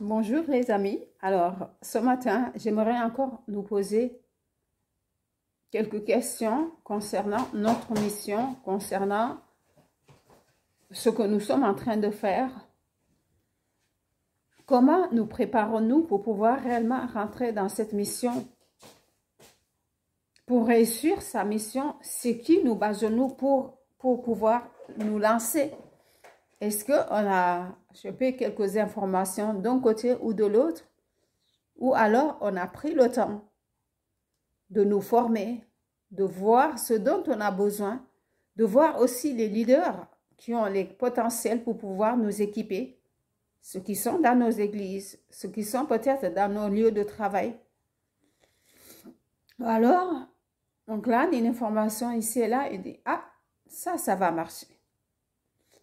Bonjour les amis. Alors, ce matin, j'aimerais encore nous poser quelques questions concernant notre mission, concernant ce que nous sommes en train de faire. Comment nous préparons-nous pour pouvoir réellement rentrer dans cette mission Pour réussir sa mission, c'est qui nous base nous pour, pour pouvoir nous lancer est-ce qu'on a chopé quelques informations d'un côté ou de l'autre? Ou alors on a pris le temps de nous former, de voir ce dont on a besoin, de voir aussi les leaders qui ont les potentiel pour pouvoir nous équiper, ceux qui sont dans nos églises, ceux qui sont peut-être dans nos lieux de travail. Alors, on glane une information ici et là et dit, ah, ça, ça va marcher.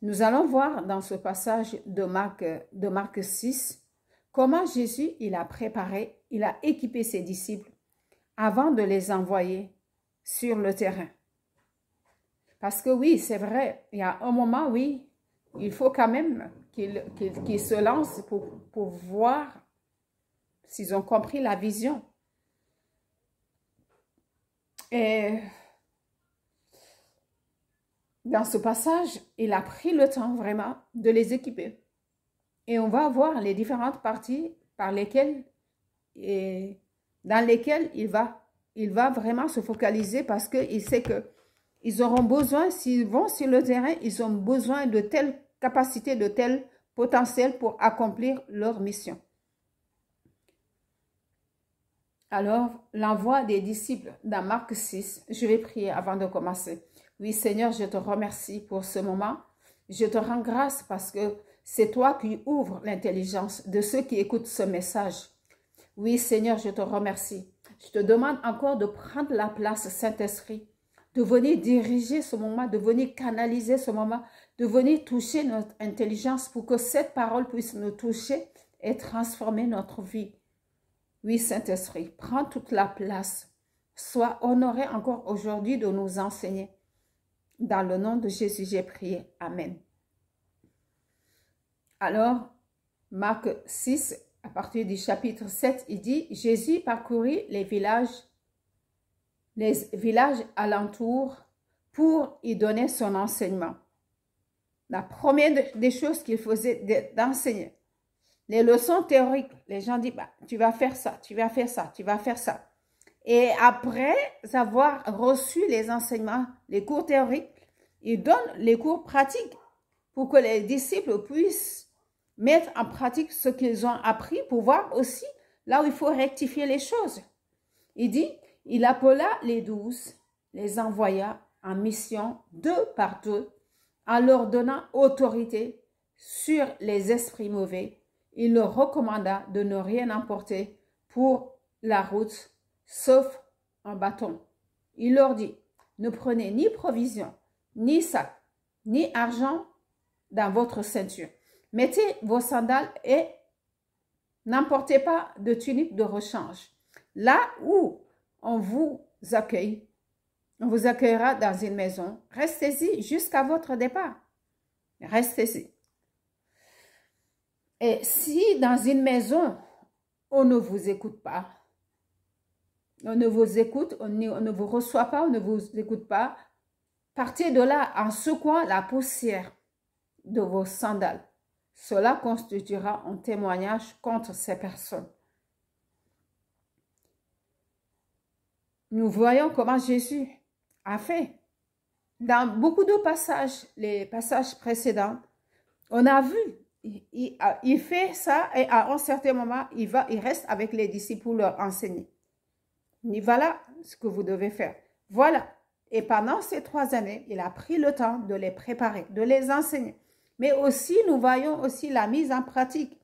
Nous allons voir dans ce passage de Marc, de 6 comment Jésus il a préparé, il a équipé ses disciples avant de les envoyer sur le terrain. Parce que oui, c'est vrai, il y a un moment, oui, il faut quand même qu'ils se lancent pour, pour voir s'ils ont compris la vision. Et dans ce passage, il a pris le temps vraiment de les équiper. Et on va voir les différentes parties par lesquelles et dans lesquelles il va, il va vraiment se focaliser parce qu'il sait qu'ils auront besoin, s'ils vont sur le terrain, ils ont besoin de telles capacités, de tel potentiel pour accomplir leur mission. Alors, l'envoi des disciples dans Marc 6, je vais prier avant de commencer. Oui, Seigneur, je te remercie pour ce moment. Je te rends grâce parce que c'est toi qui ouvres l'intelligence de ceux qui écoutent ce message. Oui, Seigneur, je te remercie. Je te demande encore de prendre la place, Saint-Esprit, de venir diriger ce moment, de venir canaliser ce moment, de venir toucher notre intelligence pour que cette parole puisse nous toucher et transformer notre vie. Oui, Saint-Esprit, prends toute la place. Sois honoré encore aujourd'hui de nous enseigner. Dans le nom de Jésus, j'ai prié. Amen. Alors, Marc 6, à partir du chapitre 7, il dit, Jésus parcourit les villages, les villages alentours pour y donner son enseignement. La première des choses qu'il faisait d'enseigner, les leçons théoriques, les gens disent, bah, tu vas faire ça, tu vas faire ça, tu vas faire ça. Et après avoir reçu les enseignements, les cours théoriques, il donne les cours pratiques pour que les disciples puissent mettre en pratique ce qu'ils ont appris pour voir aussi là où il faut rectifier les choses. Il dit, il appela les douze, les envoya en mission deux par deux, en leur donnant autorité sur les esprits mauvais. Il leur recommanda de ne rien emporter pour la route, sauf un bâton. Il leur dit, ne prenez ni provisions, ni sac, ni argent dans votre ceinture. Mettez vos sandales et n'emportez pas de tunique de rechange. Là où on vous accueille, on vous accueillera dans une maison. Restez-y jusqu'à votre départ. Restez-y. Et si dans une maison, on ne vous écoute pas, on ne vous écoute, on on ne vous reçoit pas, on ne vous écoute pas, Partez de là en secouant la poussière de vos sandales. Cela constituera un témoignage contre ces personnes. Nous voyons comment Jésus a fait. Dans beaucoup de passages, les passages précédents, on a vu, il, fait ça et à un certain moment, il, va, il reste avec les disciples pour leur enseigner. voilà ce que vous devez faire. Voilà et pendant ces trois années, il a pris le temps de les préparer, de les enseigner. Mais aussi, nous voyons aussi la mise en pratique.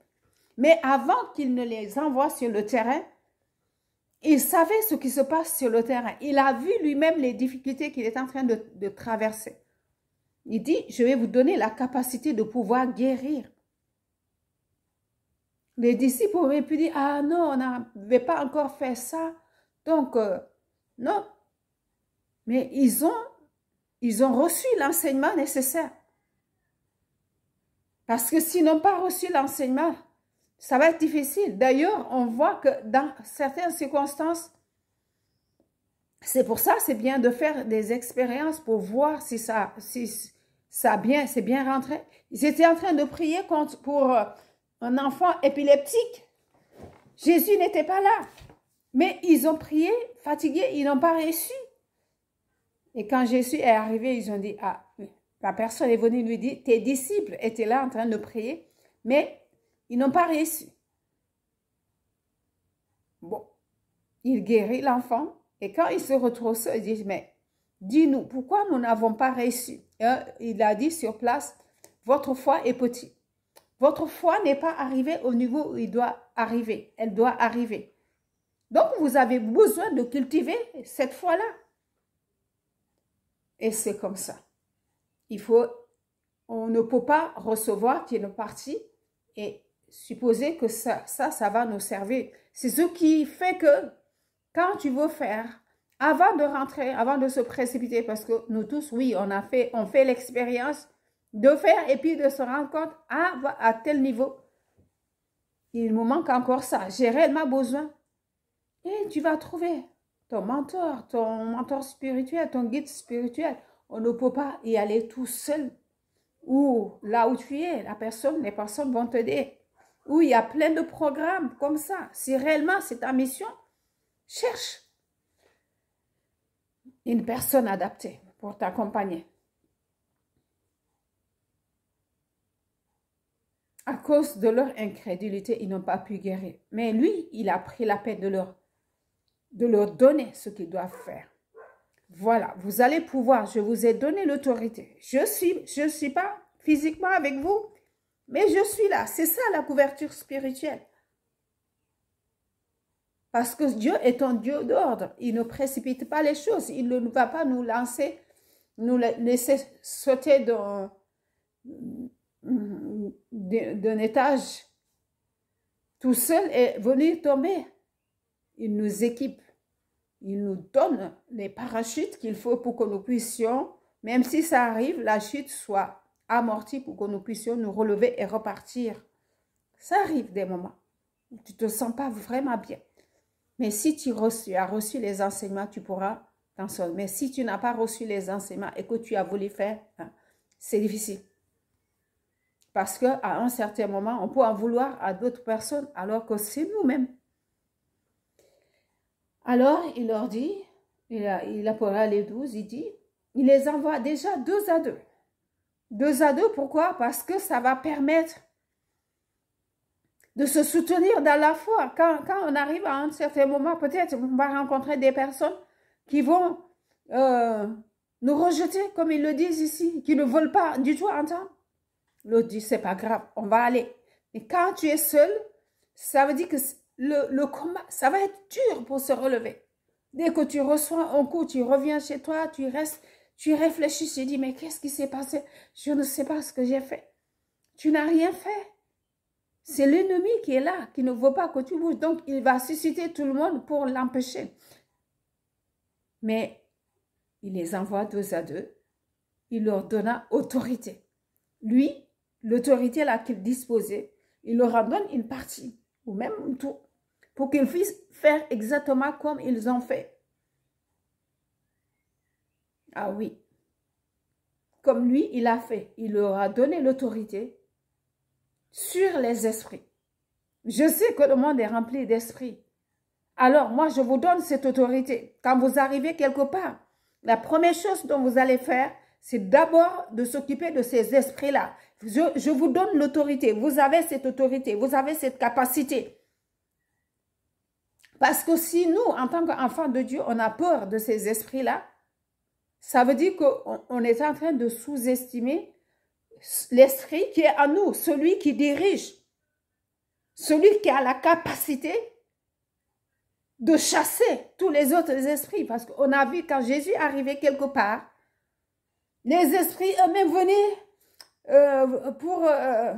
Mais avant qu'il ne les envoie sur le terrain, il savait ce qui se passe sur le terrain. Il a vu lui-même les difficultés qu'il est en train de, traverser. Il dit, je vais vous donner la capacité de pouvoir guérir. Les disciples auraient pu dire, ah non, on n'avait pas encore fait ça. Donc, euh, non, mais ils ont, ils ont reçu l'enseignement nécessaire. Parce que s'ils n'ont pas reçu l'enseignement, ça va être difficile. D'ailleurs, on voit que dans certaines circonstances, c'est pour ça c'est bien de faire des expériences pour voir si ça, si ça bien, c'est bien rentré. Ils étaient en train de prier contre, pour euh, un enfant épileptique. Jésus n'était pas là. Mais ils ont prié, fatigués, ils n'ont pas réussi. Et quand Jésus est arrivé, ils ont dit, ah, la personne est venue lui dire, tes disciples étaient là en train de prier, mais ils n'ont pas réussi. Bon, il guérit l'enfant. Et quand il se retrouve seul, il dit, mais dis-nous, pourquoi nous n'avons pas réussi Il a dit sur place, votre foi est petite. Votre foi n'est pas arrivée au niveau où il doit arriver. Elle doit arriver. Donc, vous avez besoin de cultiver cette foi-là. Et c'est comme ça. Il faut, on ne peut pas recevoir qui est une partie et supposer que ça, ça, ça va nous servir. C'est ce qui fait que quand tu veux faire, avant de rentrer, avant de se précipiter, parce que nous tous, oui, on a fait, on fait l'expérience de faire et puis de se rendre compte, ah, à tel niveau, il me manque encore ça, j'ai réellement besoin. Et tu vas trouver, ton mentor, ton mentor spirituel, ton guide spirituel. On ne peut pas y aller tout seul. Ou là où tu es, la personne, les personnes vont t'aider. Où il y a plein de programmes comme ça. Si réellement c'est ta mission, cherche une personne adaptée pour t'accompagner. À cause de leur incrédulité, ils n'ont pas pu guérir. Mais lui, il a pris la peine de leur de leur donner ce qu'ils doivent faire. Voilà, vous allez pouvoir, je vous ai donné l'autorité. Je suis, je suis pas physiquement avec vous, mais je suis là. C'est ça la couverture spirituelle. Parce que Dieu est un Dieu d'ordre. Il ne précipite pas les choses. Il ne va pas nous lancer, nous laisser sauter d'un étage tout seul et venir tomber il nous équipe, il nous donne les parachutes qu'il faut pour que nous puissions, même si ça arrive, la chute soit amortie pour que nous puissions nous relever et repartir. Ça arrive des moments où tu ne te sens pas vraiment bien. Mais si tu as reçu les enseignements, tu pourras t'en sortir. Mais si tu n'as pas reçu les enseignements et que tu as voulu faire, hein, c'est difficile. Parce qu'à un certain moment, on peut en vouloir à d'autres personnes alors que c'est nous-mêmes alors il leur dit, il, a, les douze, il dit, il les envoie déjà deux à deux. Deux à deux, pourquoi Parce que ça va permettre de se soutenir dans la foi. Quand, on arrive à un certain moment, peut-être on va rencontrer des personnes qui vont euh, nous rejeter, comme ils le disent ici, qui ne veulent pas du tout entendre. L'autre dit, c'est pas grave, on va aller. Mais quand tu es seul, ça veut dire que le, le, combat, ça va être dur pour se relever. Dès que tu reçois un coup, tu reviens chez toi, tu restes, tu réfléchis, tu dis, mais qu'est-ce qui s'est passé Je ne sais pas ce que j'ai fait. Tu n'as rien fait. C'est l'ennemi qui est là, qui ne veut pas que tu bouges. Donc, il va susciter tout le monde pour l'empêcher. Mais il les envoie deux à deux. Il leur donna autorité. Lui, l'autorité là qu'il disposait, il leur en donne une partie, ou même tout, pour qu'ils puissent faire exactement comme ils ont fait. Ah oui. Comme lui, il a fait. Il leur a donné l'autorité sur les esprits. Je sais que le monde est rempli d'esprits. Alors, moi, je vous donne cette autorité. Quand vous arrivez quelque part, la première chose dont vous allez faire, c'est d'abord de s'occuper de ces esprits-là. Je, vous donne l'autorité. Vous avez cette autorité. Vous avez cette capacité. Parce que si nous, en tant qu'enfants de Dieu, on a peur de ces esprits-là, ça veut dire qu'on est en train de sous-estimer l'esprit qui est en nous, celui qui dirige, celui qui a la capacité de chasser tous les autres esprits. Parce qu'on a vu quand Jésus arrivait quelque part, les esprits eux-mêmes venaient euh, pour euh,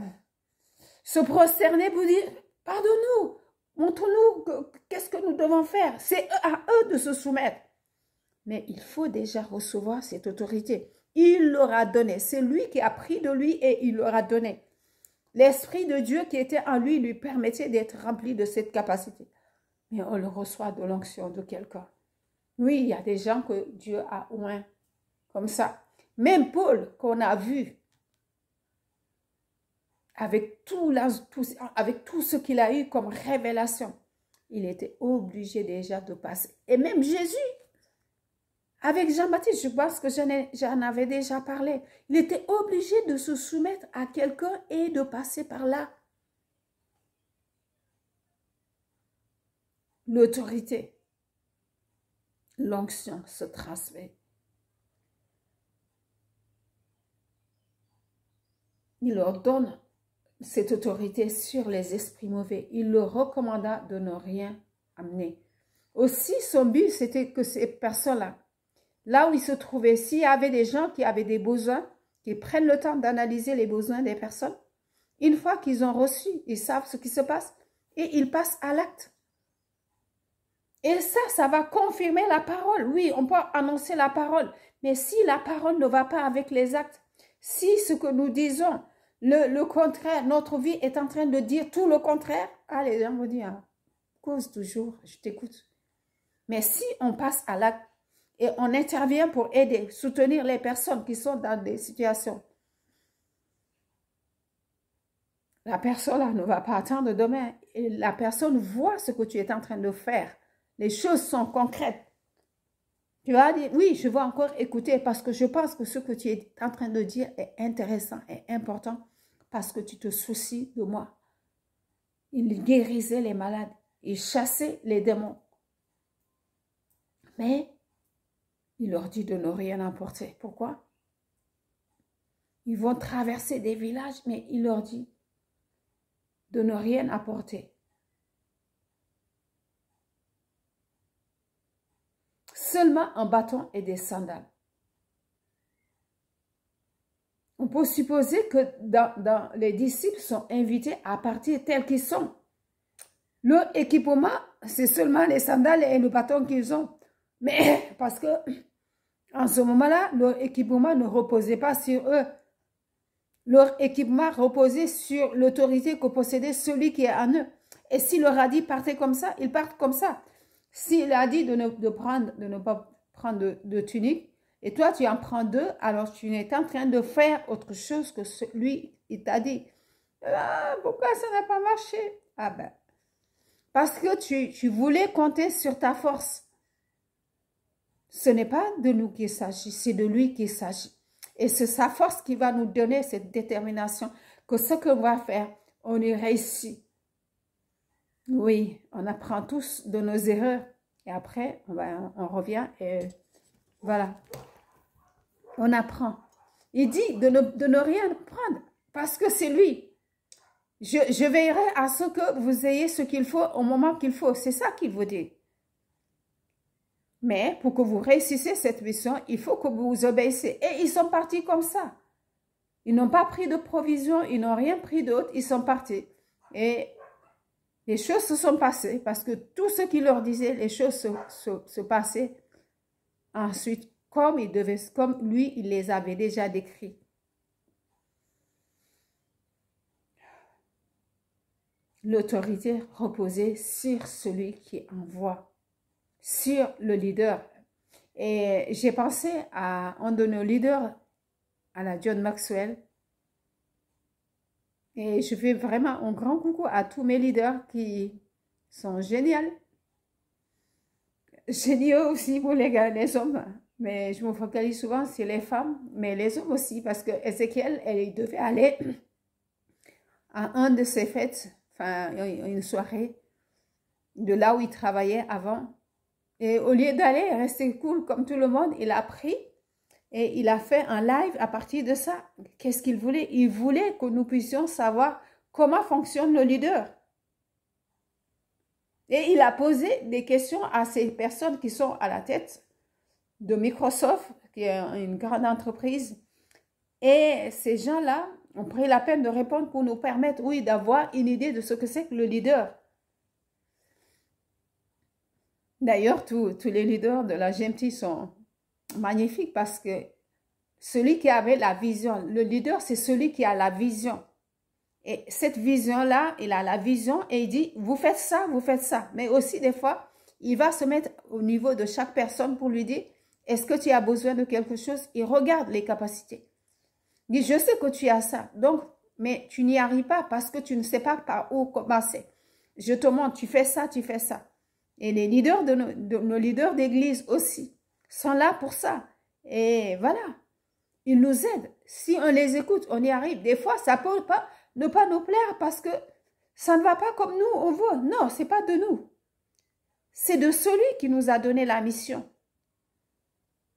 se prosterner pour dire, pardonne-nous, Montre-nous qu'est-ce que nous devons faire. C'est à eux de se soumettre. Mais il faut déjà recevoir cette autorité. Il leur a donné. C'est lui qui a pris de lui et il leur a donné. L'Esprit de Dieu qui était en lui lui permettait d'être rempli de cette capacité. Mais on le reçoit de l'onction de quelqu'un. Oui, il y a des gens que Dieu a oint comme ça. Même Paul qu'on a vu avec tout, ce qu'il a eu comme révélation, il était obligé déjà de passer. Et même Jésus, avec Jean-Baptiste, je pense que j'en avais déjà parlé, il était obligé de se soumettre à quelqu'un et de passer par là. L'autorité, l'onction se transmet. Il ordonne cette autorité sur les esprits mauvais. Il le recommanda de ne rien amener. Aussi, son but, c'était que ces personnes-là, là où ils se trouvaient, s'il y avait des gens qui avaient des besoins, qui prennent le temps d'analyser les besoins des personnes, une fois qu'ils ont reçu, ils savent ce qui se passe et ils passent à l'acte. Et ça, ça va confirmer la parole. Oui, on peut annoncer la parole, mais si la parole ne va pas avec les actes, si ce que nous disons le, contraire, notre vie est en train de dire tout le contraire, Allez, ah, je gens dire, ah, cause toujours, je t'écoute. Mais si on passe à l'acte et on intervient pour aider, soutenir les personnes qui sont dans des situations, la personne là, ne va pas attendre demain. Et la personne voit ce que tu es en train de faire. Les choses sont concrètes. Tu vas dire, oui, je vais encore écouter parce que je pense que ce que tu es en train de dire est intéressant et important parce que tu te soucies de moi. Il guérissait les malades, il chassait les démons. Mais il leur dit de ne rien apporter. Pourquoi Ils vont traverser des villages, mais il leur dit de ne rien apporter. seulement un bâton et des sandales. On peut supposer que dans, les disciples sont invités à partir tels qu'ils sont. Leur équipement, c'est seulement les sandales et le bâton qu'ils ont. Mais parce que en ce moment-là, leur équipement ne reposait pas sur eux. Leur équipement reposait sur l'autorité que possédait celui qui est en eux. Et si leur a partait comme ça, ils partent comme ça. S'il a dit de ne, prendre, de ne pas prendre de, tunique, et toi tu en prends deux, alors tu es en train de faire autre chose que celui il t'a dit. Ah, pourquoi ça n'a pas marché Ah ben, parce que tu, tu voulais compter sur ta force. Ce n'est pas de nous qu'il s'agit, c'est de lui qu'il s'agit. Et c'est sa force qui va nous donner cette détermination que ce qu'on va faire, on y réussit. Oui, on apprend tous de nos erreurs. Et après, on, revient et voilà. On apprend. Il dit de ne, rien prendre parce que c'est lui. Je, veillerai à ce que vous ayez ce qu'il faut au moment qu'il faut. C'est ça qu'il vous dit. Mais pour que vous réussissiez cette mission, il faut que vous obéissiez. Et ils sont partis comme ça. Ils n'ont pas pris de provisions, ils n'ont rien pris d'autre, ils sont partis. Et les choses se sont passées parce que tout ce qu'il leur disait, les choses se, passaient ensuite comme, il devait, comme lui, il les avait déjà décrits. L'autorité reposait sur celui qui envoie, sur le leader. Et j'ai pensé à un de nos leaders, à la John Maxwell, et je fais vraiment un grand coucou à tous mes leaders qui sont géniaux. Géniaux aussi pour les gars, les hommes. Mais je me focalise souvent sur les femmes, mais les hommes aussi, parce que Ezekiel, elle devait aller à un de ses fêtes, enfin, une soirée, de là où il travaillait avant. Et au lieu d'aller rester cool comme tout le monde, il a pris et il a fait un live à partir de ça. Qu'est-ce qu'il voulait Il voulait que nous puissions savoir comment fonctionne le leader. Et il a posé des questions à ces personnes qui sont à la tête de Microsoft, qui est une grande entreprise. Et ces gens-là ont pris la peine de répondre pour nous permettre, oui, d'avoir une idée de ce que c'est que le leader. D'ailleurs, tous les leaders de la GMT sont magnifique parce que celui qui avait la vision, le leader, c'est celui qui a la vision. Et cette vision-là, il a la vision et il dit, vous faites ça, vous faites ça. Mais aussi, des fois, il va se mettre au niveau de chaque personne pour lui dire, est-ce que tu as besoin de quelque chose? Il regarde les capacités. Il dit, je sais que tu as ça. Donc, mais tu n'y arrives pas parce que tu ne sais pas par où commencer. Je te montre, tu fais ça, tu fais ça. Et les leaders de nos, de nos leaders d'église aussi sont là pour ça. Et voilà, ils nous aident. Si on les écoute, on y arrive. Des fois, ça peut pas, ne pas nous plaire parce que ça ne va pas comme nous, on veut. Non, c'est pas de nous. C'est de celui qui nous a donné la mission.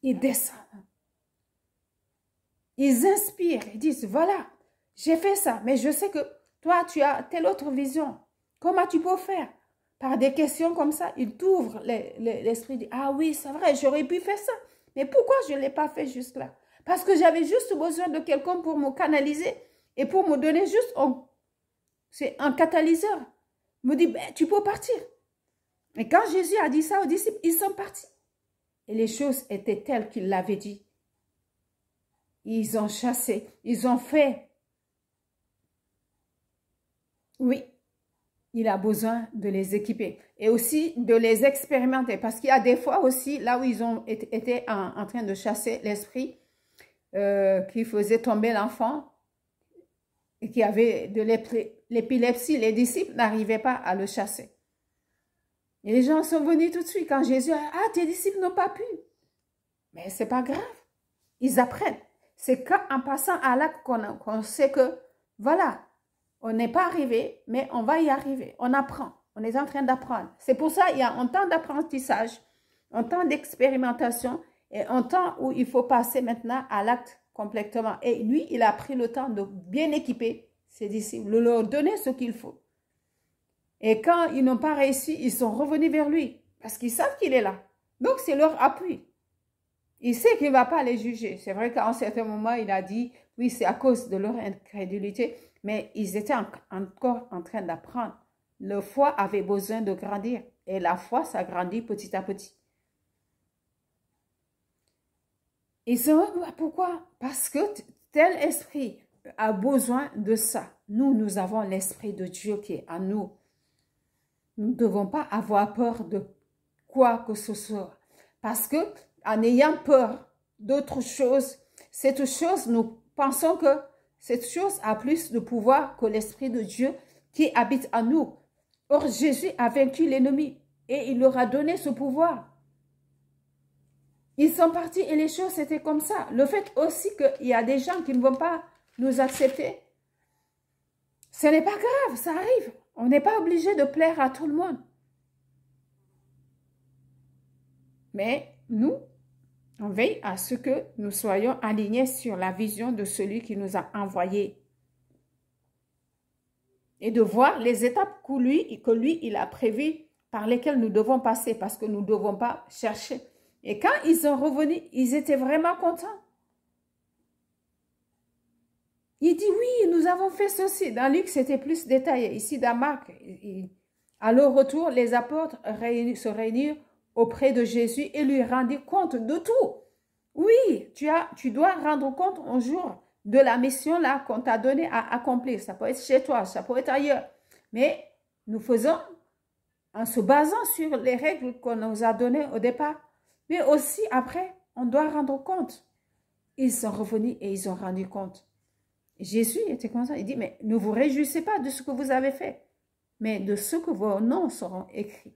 Ils descendent. Ils inspirent. Ils disent, voilà, j'ai fait ça, mais je sais que toi, tu as telle autre vision. Comment tu peux faire par des questions comme ça, il t'ouvre l'esprit, dit, ah oui, c'est vrai, j'aurais pu faire ça. Mais pourquoi je ne l'ai pas fait jusque là Parce que j'avais juste besoin de quelqu'un pour me canaliser et pour me donner juste un, c'est un catalyseur. Il me dit, ben, tu peux partir. Et quand Jésus a dit ça aux disciples, ils sont partis. Et les choses étaient telles qu'il l'avait dit. Ils ont chassé, ils ont fait. Oui, il a besoin de les équiper et aussi de les expérimenter parce qu'il y a des fois aussi là où ils ont été en, train de chasser l'esprit euh, qui faisait tomber l'enfant et qui avait de l'épilepsie, les disciples n'arrivaient pas à le chasser. Et les gens sont venus tout de suite quand Jésus a dit, ah, tes disciples n'ont pas pu. Mais c'est pas grave, ils apprennent. C'est qu'en passant à l'acte qu'on sait que, voilà, on n'est pas arrivé, mais on va y arriver. On apprend. On est en train d'apprendre. C'est pour ça qu'il y a un temps d'apprentissage, un temps d'expérimentation et un temps où il faut passer maintenant à l'acte complètement. Et lui, il a pris le temps de bien équiper ses disciples, de leur donner ce qu'il faut. Et quand ils n'ont pas réussi, ils sont revenus vers lui parce qu'ils savent qu'il est là. Donc, c'est leur appui. Il sait qu'il ne va pas les juger. C'est vrai qu'à un certain moment, il a dit, oui, c'est à cause de leur incrédulité, mais ils étaient encore en train d'apprendre. Le foi avait besoin de grandir et la foi s'agrandit petit à petit. Ils se pourquoi Parce que tel esprit a besoin de ça. Nous, nous avons l'esprit de Dieu qui est en nous. Nous ne devons pas avoir peur de quoi que ce soit. Parce que en ayant peur d'autre chose, cette chose, nous pensons que cette chose a plus de pouvoir que l'Esprit de Dieu qui habite en nous. Or, Jésus a vaincu l'ennemi et il leur a donné ce pouvoir. Ils sont partis et les choses étaient comme ça. Le fait aussi qu'il y a des gens qui ne vont pas nous accepter, ce n'est pas grave, ça arrive. On n'est pas obligé de plaire à tout le monde. Mais nous, on veille à ce que nous soyons alignés sur la vision de celui qui nous a envoyés. Et de voir les étapes que lui, que lui il a prévues par lesquelles nous devons passer parce que nous ne devons pas chercher. Et quand ils sont revenus, ils étaient vraiment contents. Il dit, oui, nous avons fait ceci. Dans Luc, c'était plus détaillé. Ici, dans Marc, à leur retour, les apôtres se réunirent auprès de Jésus et lui rendre compte de tout. Oui, tu, as, tu dois rendre compte un jour de la mission là qu'on t'a donnée à accomplir. Ça peut être chez toi, ça peut être ailleurs. Mais nous faisons en se basant sur les règles qu'on nous a données au départ. Mais aussi après, on doit rendre compte. Ils sont revenus et ils ont rendu compte. Jésus était content. Il dit, mais ne vous réjouissez pas de ce que vous avez fait, mais de ce que vos noms seront écrits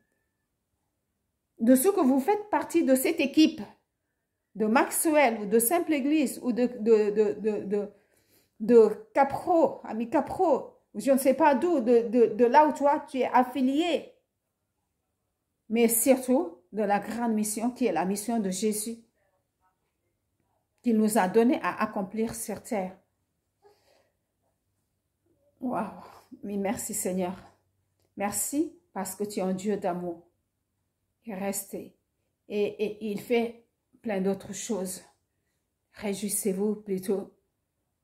de ce que vous faites partie de cette équipe, de Maxwell ou de Simple Église ou de, de, de, Capro, ami Capro, je ne sais pas d'où, de, là où toi tu es affilié, mais surtout de la grande mission qui est la mission de Jésus qu'il nous a donné à accomplir sur terre. Waouh! Mais merci Seigneur. Merci parce que tu es un Dieu d'amour. Restez. et, et il fait plein d'autres choses. Réjouissez-vous plutôt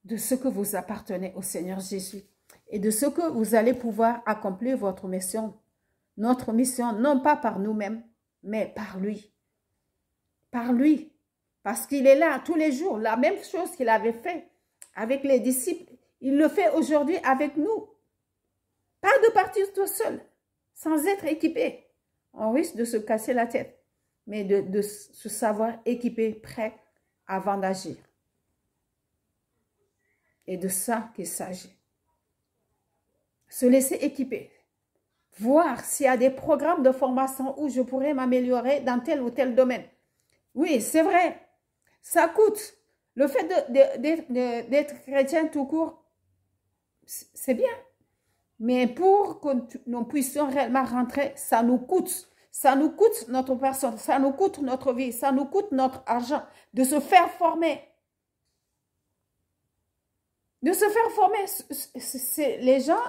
de ce que vous appartenez au Seigneur Jésus et de ce que vous allez pouvoir accomplir votre mission, notre mission, non pas par nous-mêmes, mais par lui. Par lui. Parce qu'il est là tous les jours, la même chose qu'il avait fait avec les disciples, il le fait aujourd'hui avec nous. Pas de partir tout seul, sans être équipé on risque de se casser la tête, mais de, se savoir équipé, prêt avant d'agir. Et de ça qu'il s'agit. Se laisser équiper. Voir s'il y a des programmes de formation où je pourrais m'améliorer dans tel ou tel domaine. Oui, c'est vrai. Ça coûte. Le fait d'être chrétien tout court, c'est bien. Mais pour que nous puissions réellement rentrer, ça nous coûte. Ça nous coûte notre personne, ça nous coûte notre vie, ça nous coûte notre argent de se faire former. De se faire former, c'est les gens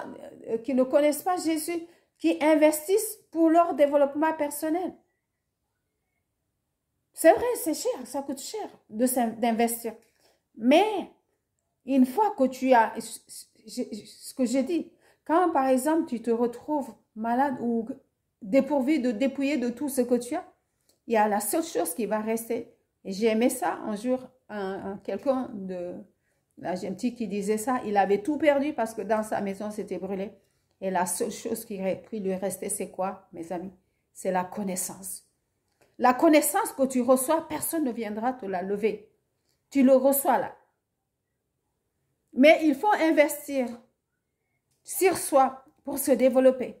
euh, qui ne connaissent pas Jésus, qui investissent pour leur développement personnel. C'est vrai, c'est cher, ça coûte cher d'investir. Mais une fois que tu as, ce que j'ai dit, quand, par exemple, tu te retrouves malade ou dépourvu de dépouillé de tout ce que tu as, il y a la seule chose qui va rester. Et j'ai aimé ça un jour, un, quelqu'un de la petit qui disait ça, il avait tout perdu parce que dans sa maison, c'était brûlé. Et la seule chose qui lui restait, c'est quoi, mes amis C'est la connaissance. La connaissance que tu reçois, personne ne viendra te la lever. Tu le reçois là. Mais il faut investir sur soi pour se développer.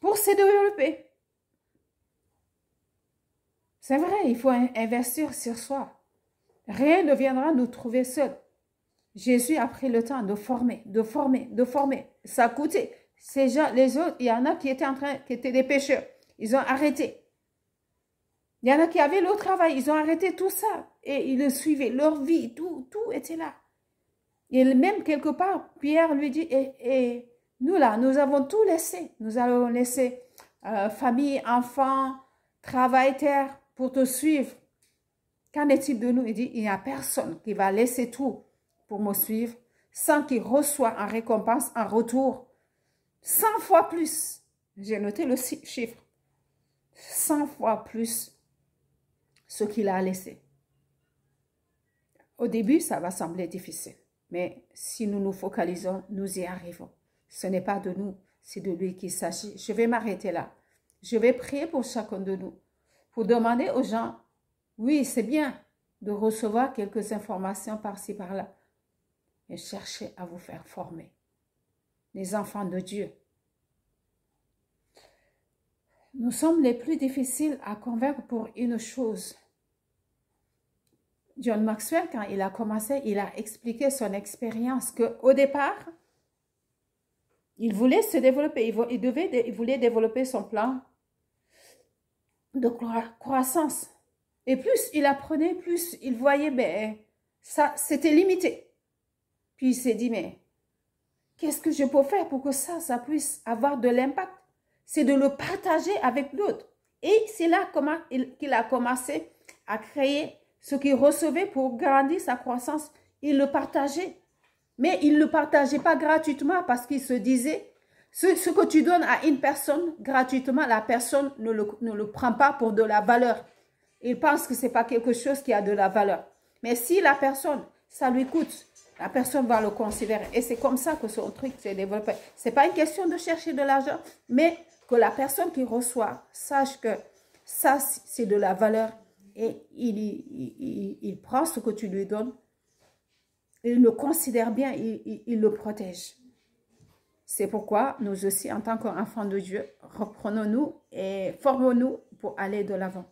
Pour se développer. C'est vrai, il faut investir sur soi. Rien ne viendra nous trouver seuls. Jésus a pris le temps de former, de former, de former. Ça a coûté. Ces gens, les autres, il y en a qui étaient en train, qui étaient des pêcheurs Ils ont arrêté. Il y en a qui avaient le travail. Ils ont arrêté tout ça. Et ils le suivaient. Leur vie, tout, tout était là. Et même quelque part, Pierre lui dit, et, nous là, nous avons tout laissé. Nous allons laisser euh, famille, enfants, travail, terre pour te suivre. Qu'en est-il de nous Il dit, il n'y a personne qui va laisser tout pour me suivre sans qu'il reçoive en récompense, en retour, 100 fois plus. J'ai noté le chiffre. 100 fois plus ce qu'il a laissé. Au début, ça va sembler difficile. Mais si nous nous focalisons, nous y arrivons. Ce n'est pas de nous, c'est de lui qu'il s'agit. Je vais m'arrêter là. Je vais prier pour chacun de nous, pour demander aux gens, oui, c'est bien de recevoir quelques informations par-ci, par-là, Et chercher à vous faire former. Les enfants de Dieu. Nous sommes les plus difficiles à convaincre pour une chose, John Maxwell, quand il a commencé, il a expliqué son expérience qu'au départ, il voulait se développer, il, devait, voulait développer son plan de croissance. Et plus il apprenait, plus il voyait, ben, ça, c'était limité. Puis il s'est dit, mais qu'est-ce que je peux faire pour que ça, ça puisse avoir de l'impact? C'est de le partager avec l'autre. Et c'est là qu'il a commencé à créer ce qu'il recevait pour garantir sa croissance, il le partageait. Mais il ne le partageait pas gratuitement parce qu'il se disait, ce, que tu donnes à une personne gratuitement, la personne ne le, ne le prend pas pour de la valeur. Il pense que ce n'est pas quelque chose qui a de la valeur. Mais si la personne, ça lui coûte, la personne va le considérer. Et c'est comme ça que son truc s'est développé. Ce n'est pas une question de chercher de l'argent, mais que la personne qui reçoit sache que ça, c'est de la valeur et il, il, prend ce que tu lui donnes, il le considère bien, il, le protège. C'est pourquoi nous aussi, en tant qu'enfants de Dieu, reprenons-nous et formons-nous pour aller de l'avant.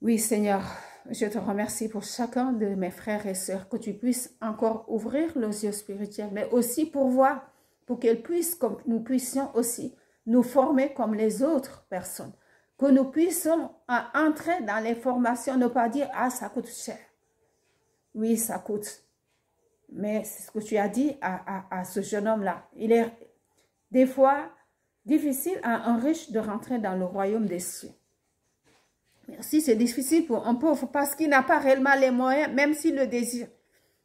Oui, Seigneur, je te remercie pour chacun de mes frères et sœurs, que tu puisses encore ouvrir leurs yeux spirituels, mais aussi pour voir, pour qu'ils puissent, comme nous puissions aussi, nous former comme les autres personnes que nous puissions entrer dans les formations, ne pas dire, ah, ça coûte cher. Oui, ça coûte. Mais c'est ce que tu as dit à, ce jeune homme-là. Il est des fois difficile à un riche de rentrer dans le royaume des cieux. Merci, c'est difficile pour un pauvre parce qu'il n'a pas réellement les moyens, même s'il le désire.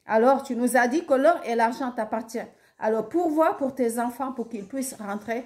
Alors, tu nous as dit que l'or et l'argent t'appartiennent. Alors, pourvoir pour tes enfants pour qu'ils puissent rentrer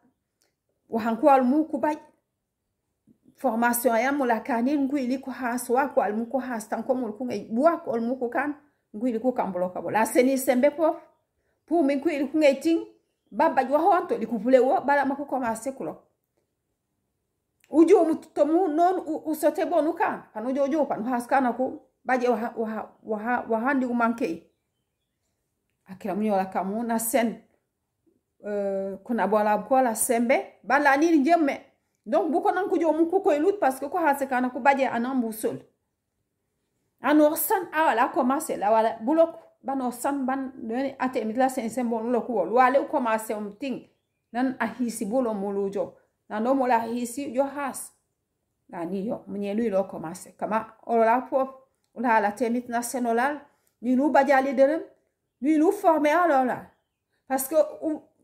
waxaan ku almuu ku bay formationya mulakanin nguili ku haas wako almu ku haastan komul ku ngey buwak olmu ku kan nguili ku kambulo kabo la seni sembe po pu min kuili ku ngey ting baba jwa ho anto likuvule wo bala maku koma sekulo uju omutomu non usote bonu kan panujo ujo panu haskana ku baje waha waha waha wahandi umanke akira munyola kamu na sen kou nabou ala pou ala senbe, ban la nil jemme. Donk, bou konan kou jom mou kou kou ilout, paske kou hase kanan kou baje anan mousol. An wosan a wala komase, la wala boulok, ban wosan, ban atemit la sen senbon wolo kou, lwale w komase omting, nan ahisi boulon mou lou jom. Nan nom wola ahisi, jow has. La ni yon, mwenye luy lo komase. Kama, ol oh, wala pou, unha ala temit nasen olal, luy nou baje alidelim, luy nou forme alolal. Paske, ou,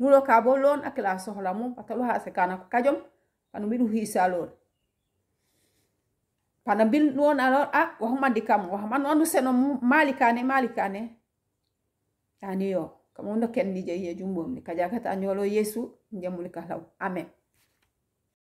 nulo kabo lon la soxla mum patalu ha sekana ko kajom panu bidu hisa lon pana bil non alor ak ah, wahuma dikam wahuma nonu seno malikane malikane yo kamo ndo ken ni jeye jumbo jumbom ni kajakata nyolo yesu njamul kahlaw amen